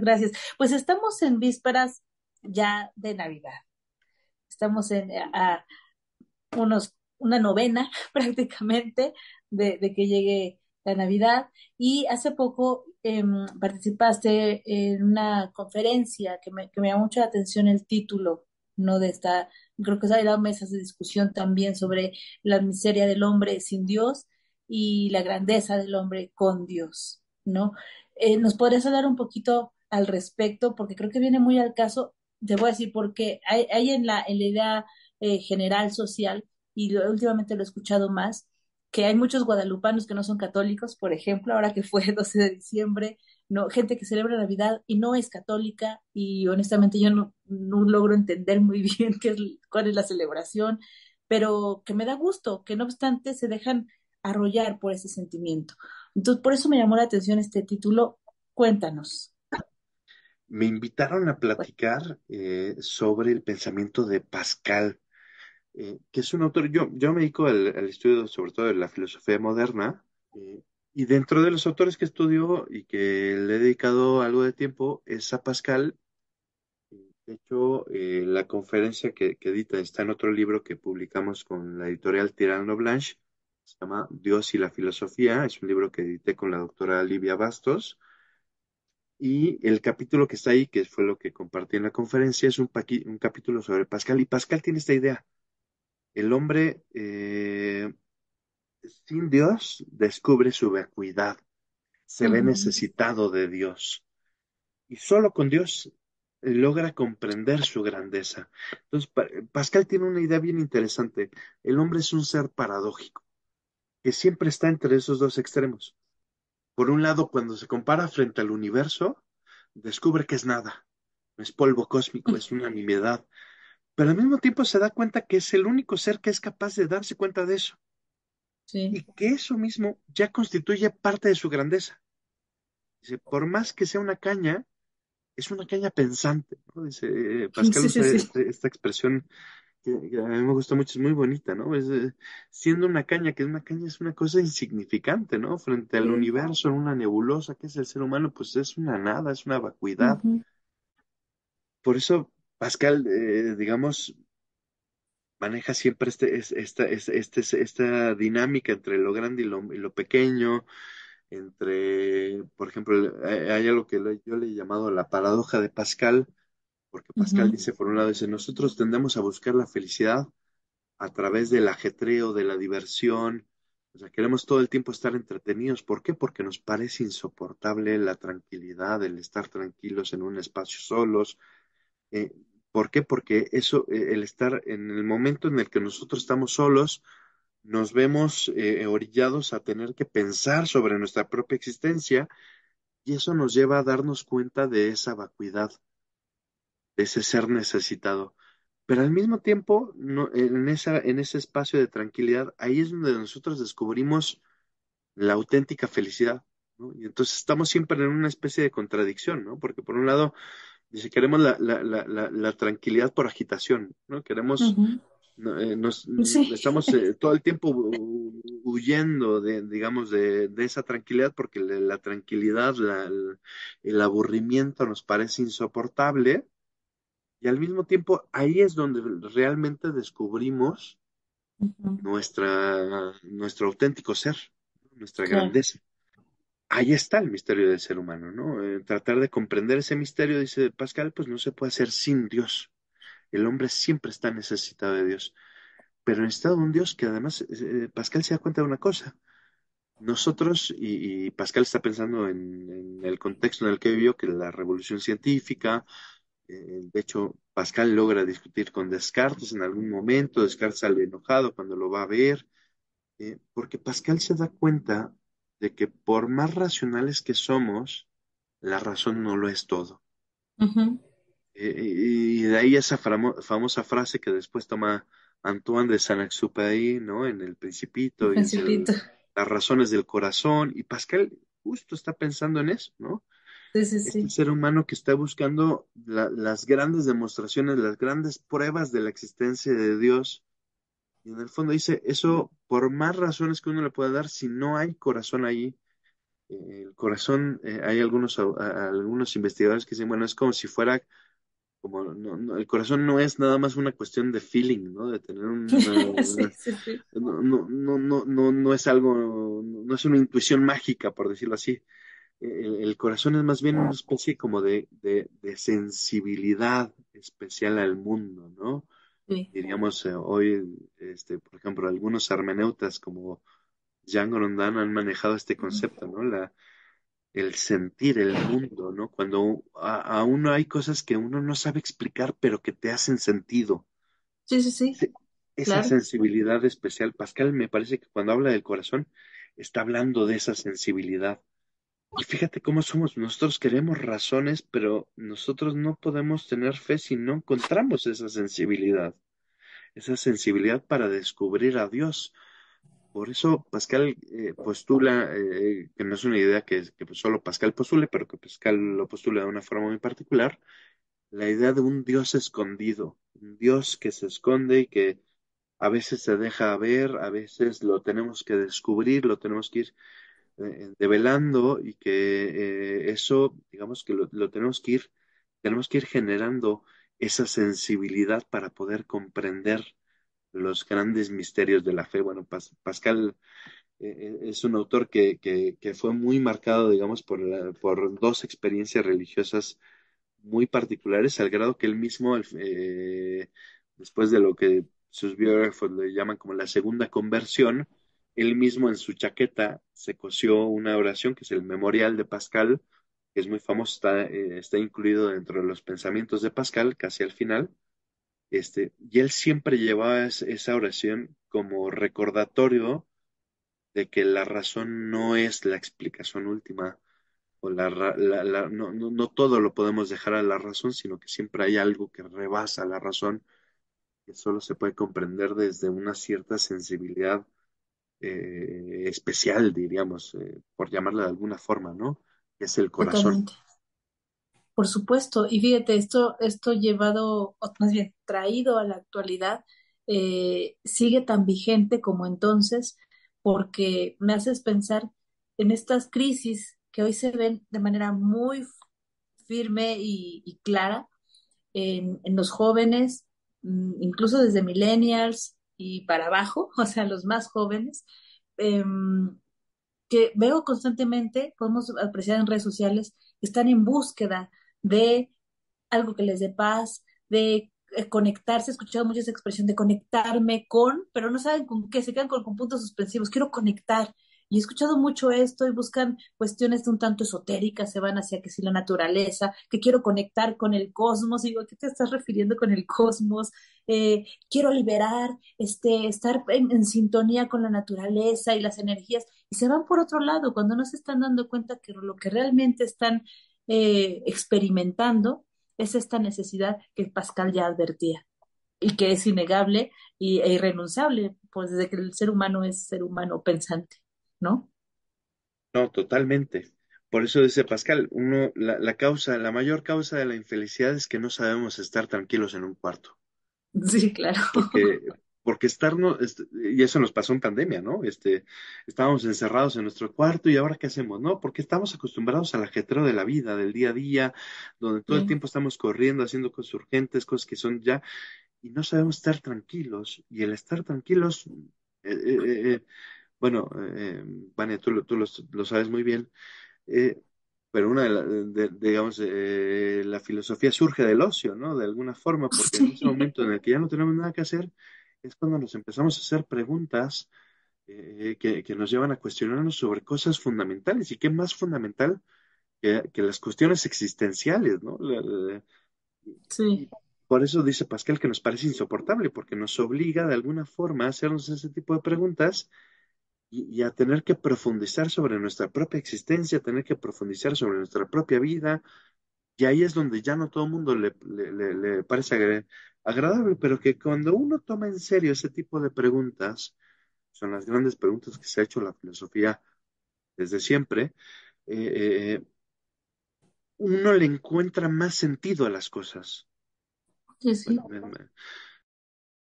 gracias. Pues estamos en vísperas ya de Navidad. Estamos en eh, a, unos, una novena prácticamente de, que llegue la Navidad. Y hace poco em, participaste en una conferencia que me, que me llamó mucho la atención el título, ¿no? De esta, creo que se ha dado mesas de discusión también sobre la miseria del hombre sin Dios y la grandeza del hombre con Dios, ¿no? Eh, ¿Nos podrías hablar un poquito al respecto, porque creo que viene muy al caso, te voy a decir, porque hay, en, la, idea eh, general social, y últimamente lo he escuchado más, que hay muchos guadalupanos que no son católicos, por ejemplo, ahora que fue 12 de diciembre, no, gente que celebra Navidad y no es católica, y honestamente yo no, no logro entender muy bien qué es, cuál es la celebración, pero que me da gusto, que no obstante se dejan arrollar por ese sentimiento. Entonces, por eso me llamó la atención este título. Cuéntanos, me invitaron a pues platicar eh, sobre el pensamiento de Pascal, eh, que es un autor, yo, yo me dedico al, estudio sobre todo de la filosofía moderna, eh, y dentro de los autores que estudio y que le he dedicado algo de tiempo es a Pascal. De hecho, la conferencia que, que, edita está en otro libro que publicamos con la editorial Tirano Blanche, se llama Dios y la filosofía, es un libro que edité con la doctora Livia Bastos y el capítulo que está ahí, que fue lo que compartí en la conferencia, es un, capítulo sobre Pascal. Y Pascal tiene esta idea. El hombre eh, sin Dios descubre su vacuidad. Se ve necesitado de Dios. Y solo con Dios eh, logra comprender su grandeza. Entonces, Pascal tiene una idea bien interesante. El hombre es un ser paradójico, que siempre está entre esos dos extremos. Por un lado, cuando se compara frente al universo, descubre que es nada, es polvo cósmico, es una nimiedad, pero al mismo tiempo se da cuenta que es el único ser que es capaz de darse cuenta de eso. Y que eso mismo ya constituye parte de su grandeza. Dice, por más que sea una caña, es una caña pensante, Dice eh, Pascal usted esta expresión que, a mí me gusta mucho, es muy bonita, ¿no? Es, eh, siendo una caña, que es una caña, es una cosa insignificante, ¿no? Frente al universo, en una nebulosa que es el ser humano, pues es una nada, es una vacuidad. Por eso Pascal, eh, digamos, maneja siempre este, esta, este, esta dinámica entre lo grande y lo, y lo, pequeño, entre, por ejemplo, eh, hay algo que yo le he llamado la paradoja de Pascal, porque Pascal dice, por un lado, dice, nosotros tendemos a buscar la felicidad a través del ajetreo, de la diversión. O sea, queremos todo el tiempo estar entretenidos. ¿Por qué? Porque nos parece insoportable la tranquilidad, el estar tranquilos en un espacio solos. Eh, ¿Por qué? Porque eso, eh, el estar en el momento en el que nosotros estamos solos, nos vemos eh, orillados a tener que pensar sobre nuestra propia existencia y eso nos lleva a darnos cuenta de esa vacuidad ese ser necesitado. Pero al mismo tiempo, en, esa, en ese espacio de tranquilidad, ahí es donde nosotros descubrimos la auténtica felicidad. Y entonces estamos siempre en una especie de contradicción, ¿no? Porque por un lado, dice, queremos la, tranquilidad por agitación, ¿no? Queremos, eh, mm, estamos eh, todo el tiempo huyendo, de, digamos, de, de esa tranquilidad, porque la, tranquilidad, el aburrimiento nos parece insoportable. Y al mismo tiempo, ahí es donde realmente descubrimos nuestra, nuestro auténtico ser, nuestra grandeza. Ahí está el misterio del ser humano, ¿no? Eh, tratar de comprender ese misterio, dice Pascal, pues no se puede hacer sin Dios. El hombre siempre está necesitado de Dios, pero necesitado de un Dios que además, eh, eh, Pascal se da cuenta de una cosa, nosotros, y, Pascal está pensando en, en, el contexto en el que vivió, que la revolución científica, eh, de hecho, Pascal logra discutir con Descartes en algún momento, Descartes sale enojado cuando lo va a ver, eh, porque Pascal se da cuenta de que por más racionales que somos, la razón no lo es todo. Eh, y de ahí esa famosa frase que después toma Antoine de Saint-Exupéry, ¿no? En El Principito. El las razones del corazón, y Pascal justo está pensando en eso, ¿no? ser humano que está buscando las grandes demostraciones, las grandes pruebas de la existencia de Dios. Y en el fondo dice, eso por más razones que uno le pueda dar, si no hay corazón ahí, eh, el corazón, eh, hay algunos, algunos investigadores que dicen, bueno, es como si fuera, como no, el corazón no es nada más una cuestión de feeling, ¿no? De tener un... No, no, no, no, no, no es algo, no es una intuición mágica, por decirlo así, el, corazón es más bien una especie como de, sensibilidad especial al mundo, ¿no? Diríamos eh, hoy, este, por ejemplo, algunos hermeneutas como Jean Grondin han manejado este concepto, ¿no? La, el sentir el mundo, ¿no? Cuando a, uno hay cosas que uno no sabe explicar, pero que te hacen sentido. Sí, sí, sí. esa sensibilidad especial. Pascal me parece que cuando habla del corazón, está hablando de esa sensibilidad. Y fíjate cómo somos, nosotros queremos razones, pero nosotros no podemos tener fe si no encontramos esa sensibilidad, esa sensibilidad para descubrir a Dios. Por eso Pascal eh, postula, eh, que no es una idea que, que, solo Pascal postule, pero que Pascal lo postula de una forma muy particular, la idea de un Dios escondido, un Dios que se esconde y que a veces se deja ver, a veces lo tenemos que descubrir, lo tenemos que ir eh, develando y que eh, eso, digamos que lo, tenemos que ir, tenemos que ir generando esa sensibilidad para poder comprender los grandes misterios de la fe. Bueno, Pascal eh, es un autor que, que, fue muy marcado, digamos, por, por dos experiencias religiosas muy particulares, al grado que él mismo, después de lo que sus biógrafos le llaman como la segunda conversión, él mismo en su chaqueta se cosió una oración que es el Memorial de Pascal, que es muy famoso, eh, está, incluido dentro de los pensamientos de Pascal, casi al final. Este, y él siempre llevaba esa oración como recordatorio de que la razón no es la explicación última, o la, la, no, no, todo lo podemos dejar a la razón, sino que siempre hay algo que rebasa la razón, que solo se puede comprender desde una cierta sensibilidad eh, especial, diríamos, eh, por llamarla de alguna forma, ¿no? Es el corazón. Por supuesto, y fíjate, esto, esto llevado, o más bien traído a la actualidad, eh, sigue tan vigente como entonces, porque me haces pensar en estas crisis que hoy se ven de manera muy firme y, clara en, en, los jóvenes, mm, incluso desde millennials, y para abajo, o sea, los más jóvenes, em, que veo constantemente, podemos apreciar en redes sociales, están en búsqueda de algo que les dé paz, de eh, conectarse, he escuchado mucho esa expresión de conectarme con, pero no saben con qué, se quedan con puntos suspensivos, quiero conectar, y he escuchado mucho esto y buscan cuestiones un tanto esotéricas, se van hacia que si la naturaleza, que quiero conectar con el cosmos, digo, qué te estás refiriendo con el cosmos? Eh, quiero liberar, este, estar en, sintonía con la naturaleza y las energías, y se van por otro lado cuando no se están dando cuenta que lo que realmente están eh, experimentando es esta necesidad que Pascal ya advertía y que es innegable e irrenunciable, pues desde que el ser humano es ser humano pensante. ¿no? No, totalmente. Por eso dice Pascal, uno, la, causa, la mayor causa de la infelicidad es que no sabemos estar tranquilos en un cuarto. Sí, claro. Porque, porque estarnos, y eso nos pasó en pandemia, ¿no? Este, estábamos encerrados en nuestro cuarto y ahora qué hacemos, ¿no? Porque estamos acostumbrados al ajetreo de la vida, del día a día, donde todo el tiempo estamos corriendo, haciendo cosas urgentes, cosas que son ya, y no sabemos estar tranquilos. Y el estar tranquilos eh, eh, eh, eh bueno, eh, em, Vania, tú, tú lo, sabes muy bien, eh, pero una de, las, digamos, eh, la filosofía surge del ocio, ¿no? De alguna forma, porque en ese momento en el que ya no tenemos nada que hacer, es cuando nos empezamos a hacer preguntas eh, que, nos llevan a cuestionarnos sobre cosas fundamentales. ¿Y qué más fundamental que, las cuestiones existenciales, ¿no? sí. Por eso dice Pascal que nos parece insoportable, porque nos obliga de alguna forma a hacernos ese tipo de preguntas y, a tener que profundizar sobre nuestra propia existencia, tener que profundizar sobre nuestra propia vida. Y ahí es donde ya no todo el mundo le, le, le, parece agradable, pero que cuando uno toma en serio ese tipo de preguntas, son las grandes preguntas que se ha hecho la filosofía desde siempre, eh, eh, uno le encuentra más sentido a las cosas. Sí, sí.